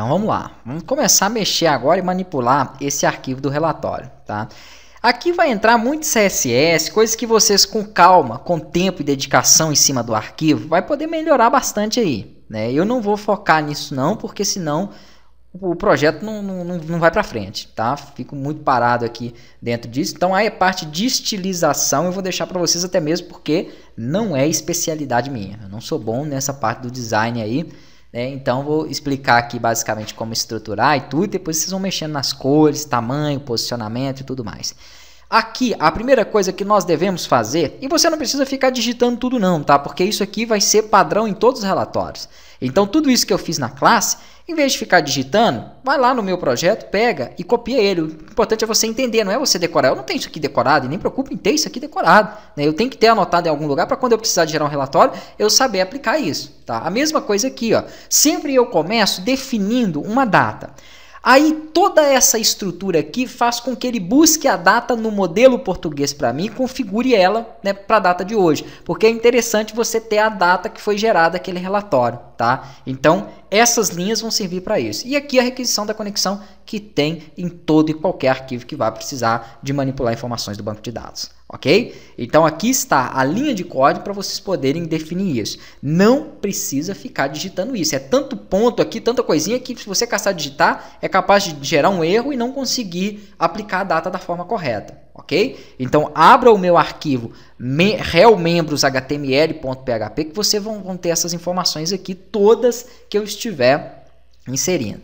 Então vamos lá, vamos começar a mexer agora e manipular esse arquivo do relatório, tá? Aqui vai entrar muito CSS, coisas que vocês com calma, com tempo e dedicação em cima do arquivo, vai poder melhorar bastante aí. Né? Eu não vou focar nisso não, porque senão o projeto não, não, não vai para frente, tá? Fico muito parado aqui dentro disso. Então aí a é parte de estilização eu vou deixar para vocês até mesmo porque não é especialidade minha. Eu não sou bom nessa parte do design aí. Né? Então vou explicar aqui basicamente como estruturar e tudo, e depois vocês vão mexendo nas cores, tamanho, posicionamento e tudo mais. Aqui, a primeira coisa que nós devemos fazer, e você não precisa ficar digitando tudo não, tá? Porque isso aqui vai ser padrão em todos os relatórios. Então, tudo isso que eu fiz na classe, em vez de ficar digitando, vai lá no meu projeto, pega e copia ele. O importante é você entender, não é você decorar. Eu não tenho isso aqui decorado, e nem preocupe em ter isso aqui decorado. Né? Eu tenho que ter anotado em algum lugar para quando eu precisar gerar um relatório, eu saber aplicar isso, tá? A mesma coisa aqui, ó. Sempre eu começo definindo uma data. Aí toda essa estrutura aqui faz com que ele busque a data no modelo português para mim, configure ela né, para a data de hoje, porque é interessante você ter a data que foi gerada aquele relatório, tá? Então essas linhas vão servir para isso. E aqui a requisição da conexão que tem em todo e qualquer arquivo que vai precisar de manipular informações do banco de dados ok? Então aqui está a linha de código para vocês poderem definir isso. Não precisa ficar digitando isso. É tanto ponto aqui, tanta coisinha que se você caçar digitar, é capaz de gerar um erro e não conseguir aplicar a data da forma correta, ok? Então abra o meu arquivo me relmembroshtml.php que vocês vão, vão ter essas informações aqui todas que eu estiver inserindo.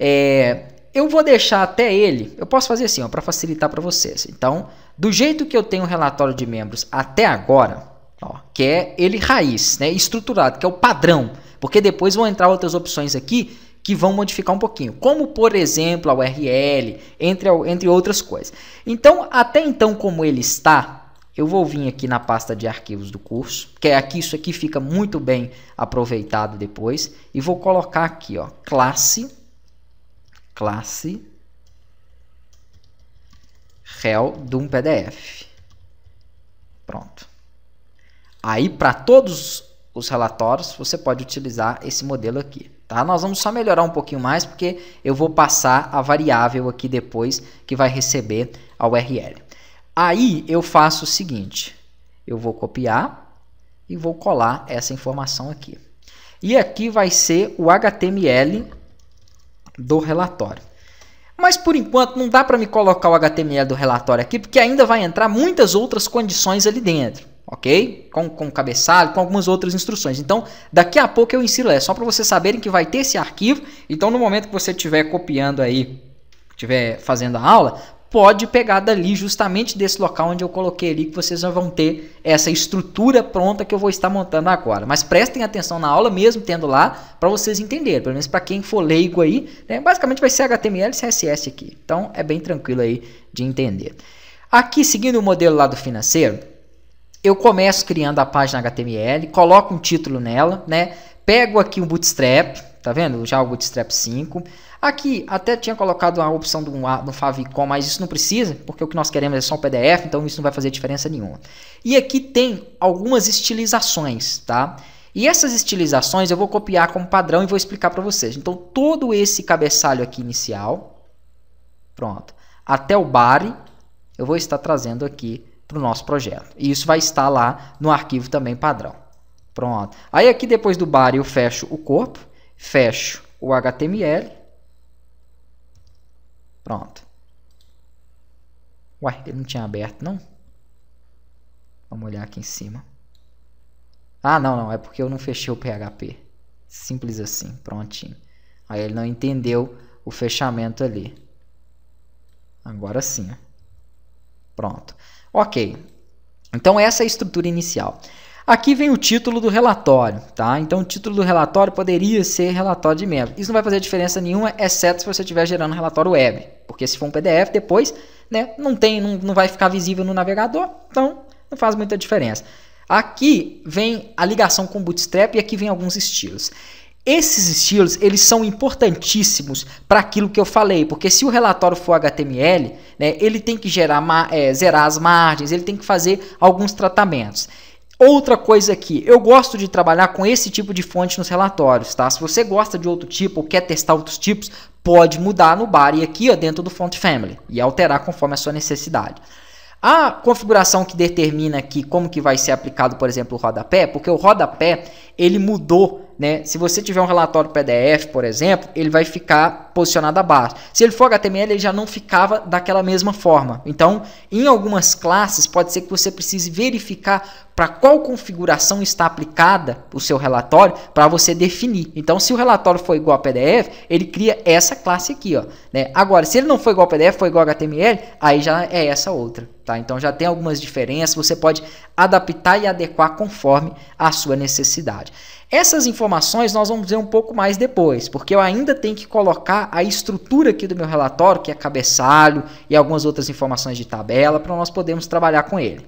É, eu vou deixar até ele, eu posso fazer assim, para facilitar para vocês. Então, do jeito que eu tenho o relatório de membros até agora, ó, que é ele raiz, né, estruturado, que é o padrão, porque depois vão entrar outras opções aqui que vão modificar um pouquinho, como por exemplo a URL, entre, entre outras coisas. Então, até então, como ele está, eu vou vir aqui na pasta de arquivos do curso, que é aqui isso aqui fica muito bem aproveitado depois, e vou colocar aqui, ó, classe classe réu de um PDF. Pronto. Aí, para todos os relatórios, você pode utilizar esse modelo aqui. Tá? Nós vamos só melhorar um pouquinho mais, porque eu vou passar a variável aqui depois que vai receber a URL. Aí, eu faço o seguinte. Eu vou copiar e vou colar essa informação aqui. E aqui vai ser o HTML do relatório. Mas por enquanto não dá para me colocar o HTML do relatório aqui, porque ainda vai entrar muitas outras condições ali dentro, ok? Com, com cabeçalho, com algumas outras instruções. Então, daqui a pouco eu ensino é só para vocês saberem que vai ter esse arquivo. Então, no momento que você estiver copiando aí, estiver fazendo a aula, pode pegar dali, justamente desse local onde eu coloquei ali, que vocês já vão ter essa estrutura pronta que eu vou estar montando agora. Mas prestem atenção na aula mesmo, tendo lá, para vocês entenderem, pelo menos para quem for leigo aí, né? basicamente vai ser HTML e CSS aqui. Então é bem tranquilo aí de entender. Aqui, seguindo o modelo lá do financeiro, eu começo criando a página HTML, coloco um título nela, né? pego aqui um Bootstrap, Tá vendo? Já o Bootstrap 5. Aqui até tinha colocado a opção do, do favicon, mas isso não precisa, porque o que nós queremos é só um PDF, então isso não vai fazer diferença nenhuma. E aqui tem algumas estilizações, tá? E essas estilizações eu vou copiar como padrão e vou explicar para vocês. Então todo esse cabeçalho aqui inicial, pronto, até o body, eu vou estar trazendo aqui para o nosso projeto. E isso vai estar lá no arquivo também padrão. Pronto. Aí aqui depois do body eu fecho o corpo fecho o HTML. Pronto. Ué, ele não tinha aberto, não? Vamos olhar aqui em cima. Ah, não, não. É porque eu não fechei o PHP. Simples assim, prontinho. Aí ele não entendeu o fechamento ali. Agora sim. Pronto. Ok. Então essa é a estrutura inicial. Aqui vem o título do relatório, tá? Então o título do relatório poderia ser relatório de membro. Isso não vai fazer diferença nenhuma, exceto se você estiver gerando um relatório web, porque se for um PDF depois, né, não tem, não, não vai ficar visível no navegador, então não faz muita diferença. Aqui vem a ligação com o Bootstrap e aqui vem alguns estilos. Esses estilos, eles são importantíssimos para aquilo que eu falei, porque se o relatório for HTML, né, ele tem que gerar, é, zerar as margens, ele tem que fazer alguns tratamentos. Outra coisa aqui, é eu gosto de trabalhar com esse tipo de fonte nos relatórios, tá? Se você gosta de outro tipo ou quer testar outros tipos, pode mudar no bar e aqui ó, dentro do font family e alterar conforme a sua necessidade. A configuração que determina aqui como que vai ser aplicado, por exemplo, o rodapé, porque o rodapé ele mudou, né? Se você tiver um relatório PDF, por exemplo, ele vai ficar posicionado abaixo. Se ele for HTML, ele já não ficava daquela mesma forma. Então, em algumas classes, pode ser que você precise verificar para qual configuração está aplicada o seu relatório para você definir. Então, se o relatório for igual a PDF, ele cria essa classe aqui, ó, né? Agora, se ele não for igual a PDF, for igual a HTML, aí já é essa outra, tá? Então já tem algumas diferenças, você pode adaptar e adequar conforme a sua necessidade. Essas informações nós vamos ver um pouco mais depois, porque eu ainda tenho que colocar a estrutura aqui do meu relatório, que é cabeçalho e algumas outras informações de tabela, para nós podermos trabalhar com ele.